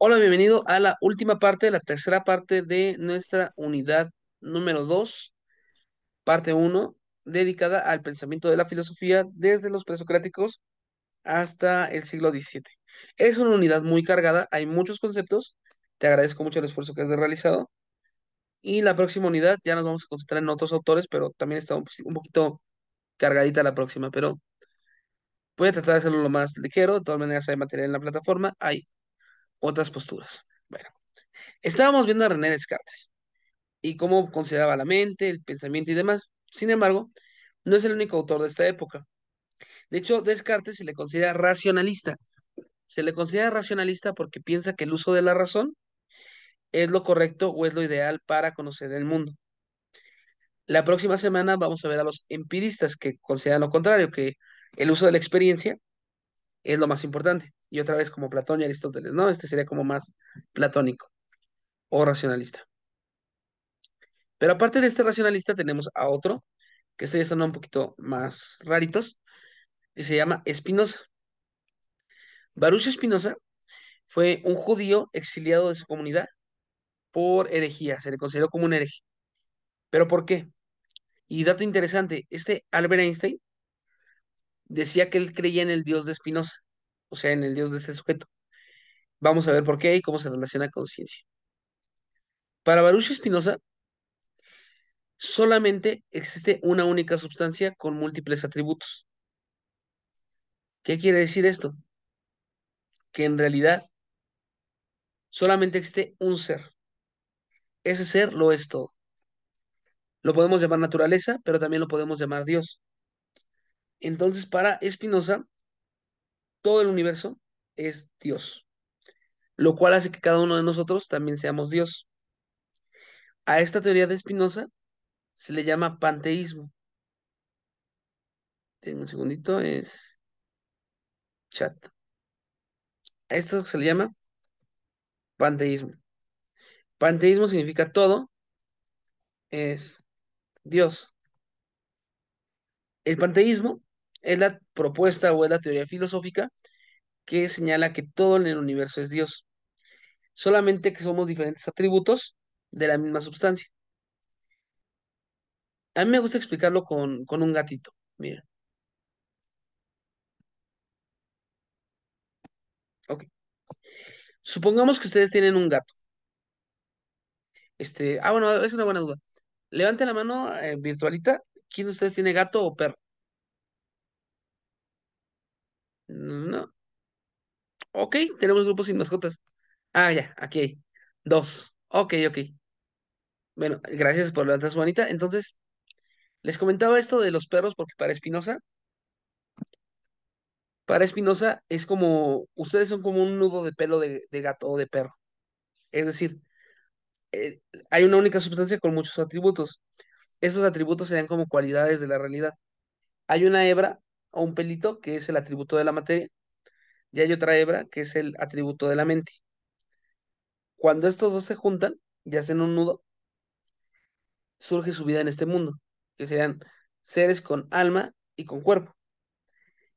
Hola, bienvenido a la última parte, la tercera parte de nuestra unidad número 2, parte 1, dedicada al pensamiento de la filosofía desde los presocráticos hasta el siglo XVII. Es una unidad muy cargada, hay muchos conceptos, te agradezco mucho el esfuerzo que has realizado. Y la próxima unidad ya nos vamos a concentrar en otros autores, pero también está un, poquito cargadita la próxima, pero voy a tratar de hacerlo lo más ligero, de todas maneras hay material en la plataforma, hay otras posturas. Bueno, estábamos viendo a René Descartes y cómo consideraba la mente, el pensamiento y demás. Sin embargo, no es el único autor de esta época. De hecho, Descartes se le considera racionalista. Se le considera racionalista porque piensa que el uso de la razón es lo correcto o es lo ideal para conocer el mundo. La próxima semana vamos a ver a los empiristas que consideran lo contrario, que el uso de la experiencia es lo más importante. Y otra vez como Platón y Aristóteles, ¿no? Este sería como más platónico o racionalista. Pero aparte de este racionalista tenemos a otro, que se ya un poquito más raritos, que se llama Espinosa. Baruch Espinosa fue un judío exiliado de su comunidad por herejía, se le consideró como un hereje. ¿Pero por qué? Y dato interesante, este Albert Einstein decía que él creía en el Dios de Spinoza, o sea, en el Dios de ese sujeto. Vamos a ver por qué y cómo se relaciona con ciencia. Para Baruch Spinoza, solamente existe una única sustancia con múltiples atributos. ¿Qué quiere decir esto? Que en realidad solamente existe un ser. Ese ser lo es todo. Lo podemos llamar naturaleza, pero también lo podemos llamar Dios. Entonces, para Espinosa, todo el universo es Dios, lo cual hace que cada uno de nosotros también seamos Dios. A esta teoría de Spinoza se le llama panteísmo. Tengo un segundito, es chat. A esto se le llama panteísmo. Panteísmo significa todo es Dios. El panteísmo es la propuesta o es la teoría filosófica que señala que todo en el universo es Dios, solamente que somos diferentes atributos de la misma sustancia. A mí me gusta explicarlo con, con un gatito, mira. Ok. Supongamos que ustedes tienen un gato. Este, ah, bueno, es una buena duda. Levanten la mano, eh, virtualita. ¿Quién de ustedes tiene gato o perro? No. Ok, tenemos grupos sin mascotas. Ah, ya, aquí hay. Dos. Ok, ok. Bueno, gracias por levantar su manita. Entonces, les comentaba esto de los perros porque para Espinosa, para Espinosa es como, ustedes son como un nudo de pelo de, gato o de perro. Es decir, eh, hay una única sustancia con muchos atributos. Esos atributos serían como cualidades de la realidad. Hay una hebra o un pelito, que es el atributo de la materia, y hay otra hebra, que es el atributo de la mente. Cuando estos dos se juntan y hacen un nudo, surge su vida en este mundo, que serán seres con alma y con cuerpo.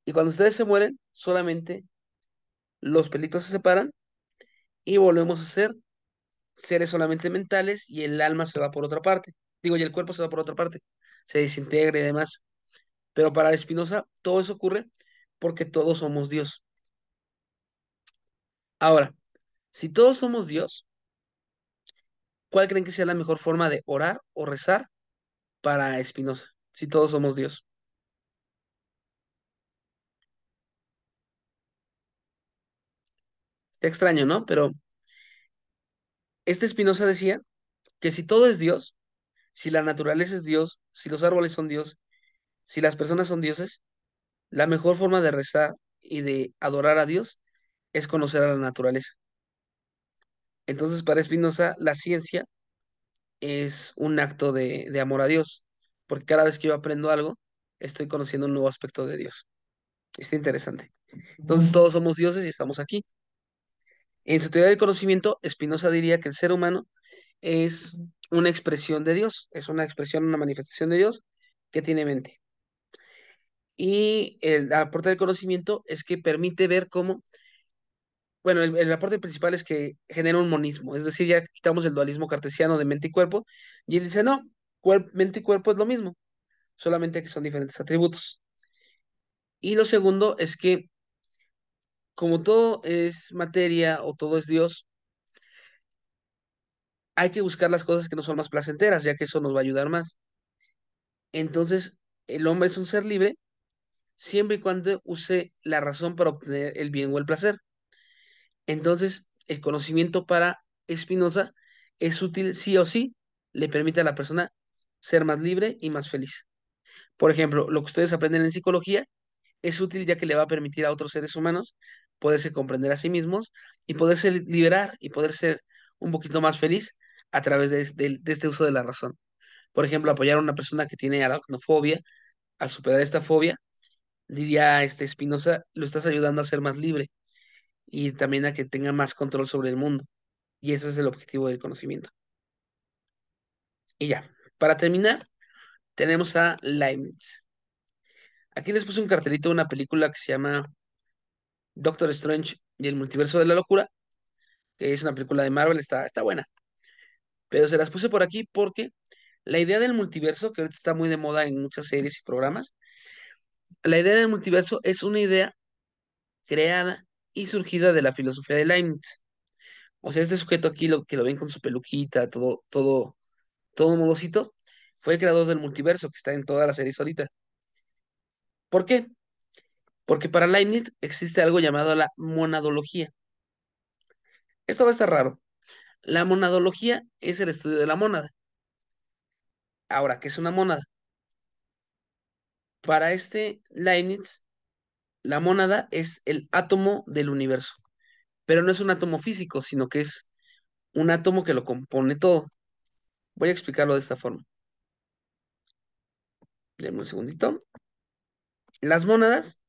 Y cuando ustedes se mueren, solamente los pelitos se separan y volvemos a ser seres solamente mentales y el alma se va por otra parte. Digo, y el cuerpo se va por otra parte. Se desintegra y demás. Pero para Espinosa todo eso ocurre porque todos somos Dios. Ahora, si todos somos Dios, ¿cuál creen que sea la mejor forma de orar o rezar para Espinosa? Si todos somos Dios. Está extraño, ¿no? Pero este Espinosa decía que si todo es Dios, si la naturaleza es Dios, si los árboles son Dios, si las personas son dioses, la mejor forma de rezar y de adorar a Dios es conocer a la naturaleza. Entonces, para Spinoza, la ciencia es un acto de, amor a Dios, porque cada vez que yo aprendo algo, estoy conociendo un nuevo aspecto de Dios. Está interesante. Entonces, todos somos dioses y estamos aquí. En su teoría del conocimiento, Espinosa diría que el ser humano es una expresión de Dios, es una expresión, una manifestación de Dios que tiene mente. Y el aporte del conocimiento es que permite ver cómo, bueno, el, el, aporte principal es que genera un monismo, es decir, ya quitamos el dualismo cartesiano de mente y cuerpo, y él dice, no, mente y cuerpo es lo mismo, solamente que son diferentes atributos. Y lo segundo es que como todo es materia o todo es Dios, hay que buscar las cosas que no son más placenteras, ya que eso nos va a ayudar más. Entonces, el hombre es un ser libre siempre y cuando use la razón para obtener el bien o el placer. Entonces, el conocimiento para Espinosa es útil sí o sí, le permite a la persona ser más libre y más feliz. Por ejemplo, lo que ustedes aprenden en psicología es útil ya que le va a permitir a otros seres humanos poderse comprender a sí mismos y poderse liberar y poder ser un poquito más feliz a través de, este uso de la razón. Por ejemplo, apoyar a una persona que tiene aracnofobia, al superar esta fobia, Lidia este, Espinosa, lo estás ayudando a ser más libre y también a que tenga más control sobre el mundo. Y ese es el objetivo del conocimiento. Y ya, para terminar, tenemos a Leibniz. Aquí les puse un cartelito de una película que se llama Doctor Strange y el multiverso de la locura, que es una película de Marvel, está, está buena. Pero se las puse por aquí porque la idea del multiverso, que ahorita está muy de moda en muchas series y programas, la idea del multiverso es una idea creada y surgida de la filosofía de Leibniz. O sea, este sujeto aquí, lo que lo ven con su peluquita, todo, todo, todo modosito, fue el creador del multiverso que está en toda la serie solita. ¿Por qué? Porque para Leibniz existe algo llamado la monadología. Esto va a estar raro. La monadología es el estudio de la monada. Ahora, ¿qué es una monada? para este Leibniz, la mónada es el átomo del universo, pero no es un átomo físico, sino que es un átomo que lo compone todo. Voy a explicarlo de esta forma. Denme un segundito. Las mónadas,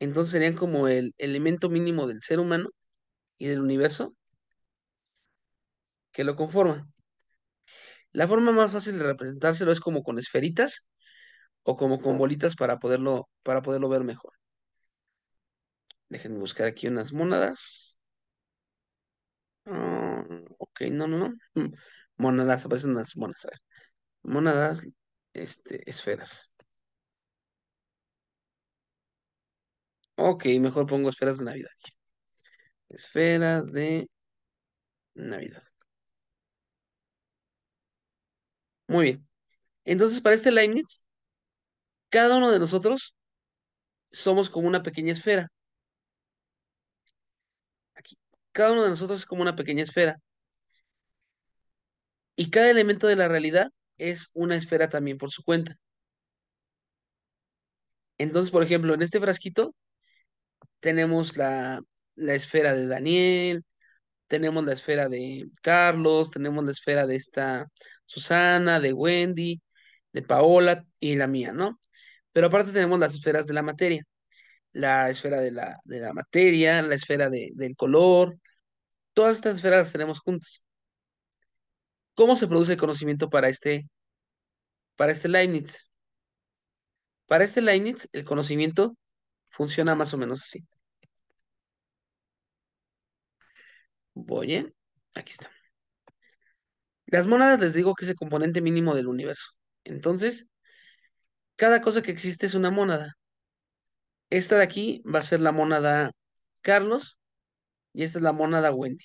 entonces serían como el elemento mínimo del ser humano y del universo que lo conforman. La forma más fácil de representárselo es como con esferitas o como con bolitas para poderlo, para poderlo ver mejor. Déjenme buscar aquí unas monadas. Ah, ok, no, no, no. Mónadas, mm, aparecen unas monedas A ver. Mónadas, este, esferas. Ok, mejor pongo esferas de Navidad. Esferas de Navidad. Muy bien. Entonces, para este Leibniz, cada uno de nosotros somos como una pequeña esfera. Cada uno de nosotros es como una pequeña esfera. Y cada elemento de la realidad es una esfera también por su cuenta. Entonces, por ejemplo, en este frasquito tenemos la, la esfera de Daniel, tenemos la esfera de Carlos, tenemos la esfera de esta Susana, de Wendy, de Paola y la mía, ¿no? Pero aparte tenemos las esferas de la materia, la esfera de la, de la materia, la esfera del color, todas estas esferas las tenemos juntas. ¿Cómo se produce el conocimiento para este, para este Leibniz? Para este Leibniz, el conocimiento funciona más o menos así. Voy, ¿eh? aquí está. Las monadas, les digo que es el componente mínimo del universo. Entonces, cada cosa que existe es una monada Esta de aquí va a ser la mónada Carlos y esta es la mónada Wendy.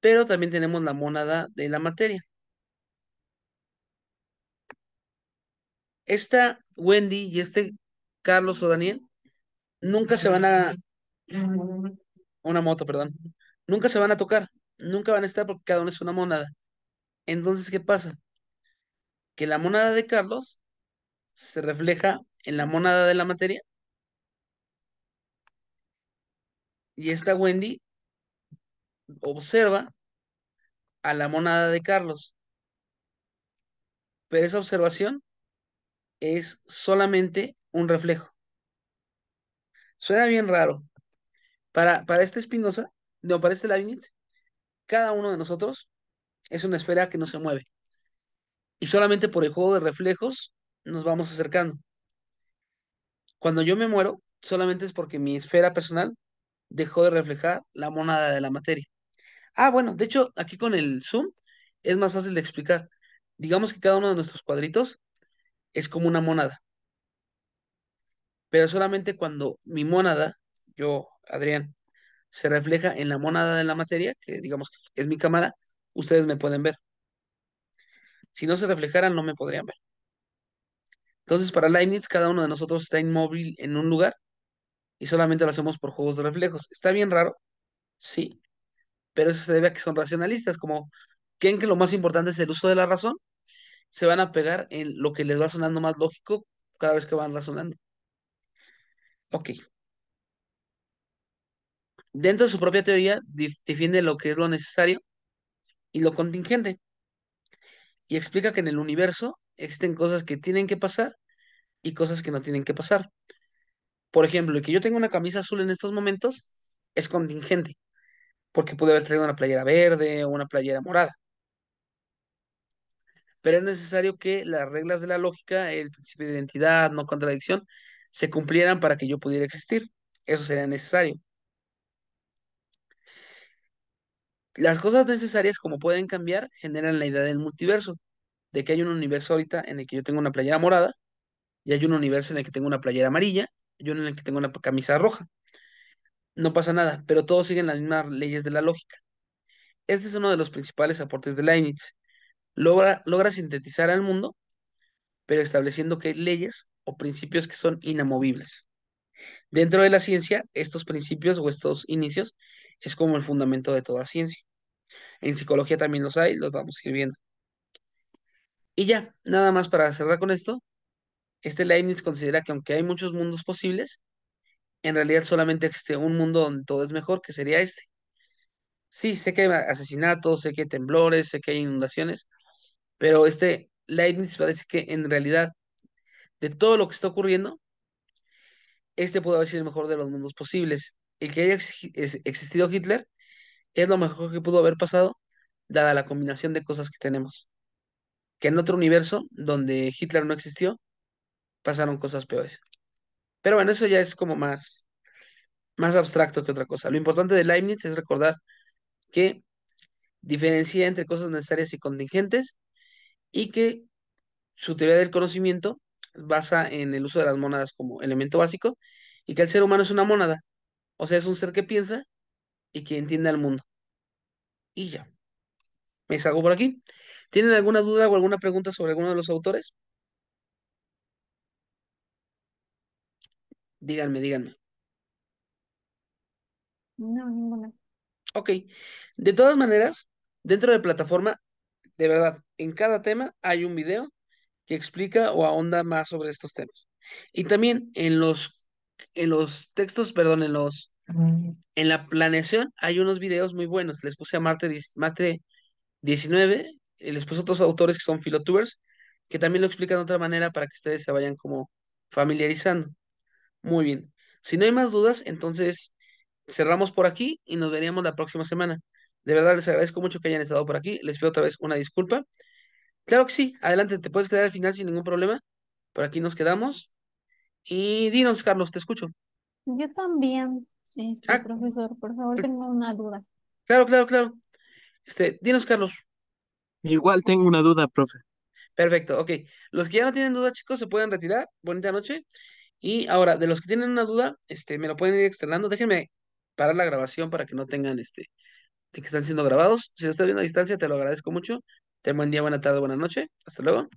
Pero también tenemos la mónada de la materia. Esta Wendy y este Carlos o Daniel nunca se van a... Una moto, perdón. Nunca se van a tocar. Nunca van a estar porque cada uno es una mónada. Entonces, ¿qué pasa? que la monada de Carlos se refleja en la monada de la materia. Y esta Wendy observa a la monada de Carlos. Pero esa observación es solamente un reflejo. Suena bien raro. Para, para este Spinoza, no, para este cada uno de nosotros es una esfera que no se mueve y solamente por el juego de reflejos nos vamos acercando. Cuando yo me muero, solamente es porque mi esfera personal dejó de reflejar la monada de la materia. Ah, bueno, de hecho, aquí con el zoom es más fácil de explicar. Digamos que cada uno de nuestros cuadritos es como una monada. Pero solamente cuando mi monada, yo, Adrián, se refleja en la monada de la materia, que digamos que es mi cámara, ustedes me pueden ver. Si no se reflejaran, no me podrían ver. Entonces, para Leibniz, cada uno de nosotros está inmóvil en un lugar y solamente lo hacemos por juegos de reflejos. ¿Está bien raro? Sí. Pero eso se debe a que son racionalistas, como creen que lo más importante es el uso de la razón, se van a pegar en lo que les va sonando más lógico cada vez que van razonando. Ok. Dentro de su propia teoría, defiende lo que es lo necesario y lo contingente y explica que en el universo existen cosas que tienen que pasar y cosas que no tienen que pasar. Por ejemplo, el que yo tenga una camisa azul en estos momentos es contingente, porque pude haber traído una playera verde o una playera morada. Pero es necesario que las reglas de la lógica, el principio de identidad, no contradicción, se cumplieran para que yo pudiera existir. Eso sería necesario. Las cosas necesarias, como pueden cambiar, generan la idea del multiverso, de que hay un universo ahorita en el que yo tengo una playera morada, y hay un universo en el que tengo una playera amarilla, y uno en el que tengo una camisa roja. No pasa nada, pero todos siguen las mismas leyes de la lógica. Este es uno de los principales aportes de Leibniz. Logra, logra sintetizar al mundo, pero estableciendo que hay leyes o principios que son inamovibles. Dentro de la ciencia, estos principios o estos inicios es como el fundamento de toda ciencia. En psicología también los hay, los vamos a ir viendo. Y ya, nada más para cerrar con esto, este Leibniz considera que aunque hay muchos mundos posibles, en realidad solamente existe un mundo donde todo es mejor, que sería este. Sí, sé que hay asesinatos, sé que hay temblores, sé que hay inundaciones, pero este Leibniz parece que en realidad de todo lo que está ocurriendo, este puede haber sido el mejor de los mundos posibles. El que haya existido Hitler es lo mejor que pudo haber pasado, dada la combinación de cosas que tenemos. Que en otro universo, donde Hitler no existió, pasaron cosas peores. Pero bueno, eso ya es como más, más abstracto que otra cosa. Lo importante de Leibniz es recordar que diferencia entre cosas necesarias y contingentes y que su teoría del conocimiento basa en el uso de las mónadas como elemento básico y que el ser humano es una mónada, o sea, es un ser que piensa y que entiende al mundo. Y ya. Me salgo por aquí. ¿Tienen alguna duda o alguna pregunta sobre alguno de los autores? Díganme, díganme. No, ninguna. Ok. De todas maneras, dentro de plataforma, de verdad, en cada tema hay un video que explica o ahonda más sobre estos temas. Y también en los, en los textos, perdón, en los, mm en la planeación hay unos videos muy buenos. Les puse a Marte, 19, les puse otros autores que son filotubers, que también lo explican de otra manera para que ustedes se vayan como familiarizando. Muy bien. Si no hay más dudas, entonces cerramos por aquí y nos veríamos la próxima semana. De verdad les agradezco mucho que hayan estado por aquí. Les pido otra vez una disculpa. Claro que sí, adelante, te puedes quedar al final sin ningún problema. Por aquí nos quedamos. Y dinos, Carlos, te escucho. Yo también ah, profesor, por favor, tengo una duda. Claro, claro, claro. Este, dinos, Carlos. Igual tengo una duda, profe. Perfecto, ok. Los que ya no tienen duda, chicos, se pueden retirar. Bonita noche. Y ahora, de los que tienen una duda, este, me lo pueden ir externando. Déjenme parar la grabación para que no tengan este, de que están siendo grabados. Si lo estás viendo a distancia, te lo agradezco mucho. Ten buen día, buena tarde, buena noche. Hasta luego.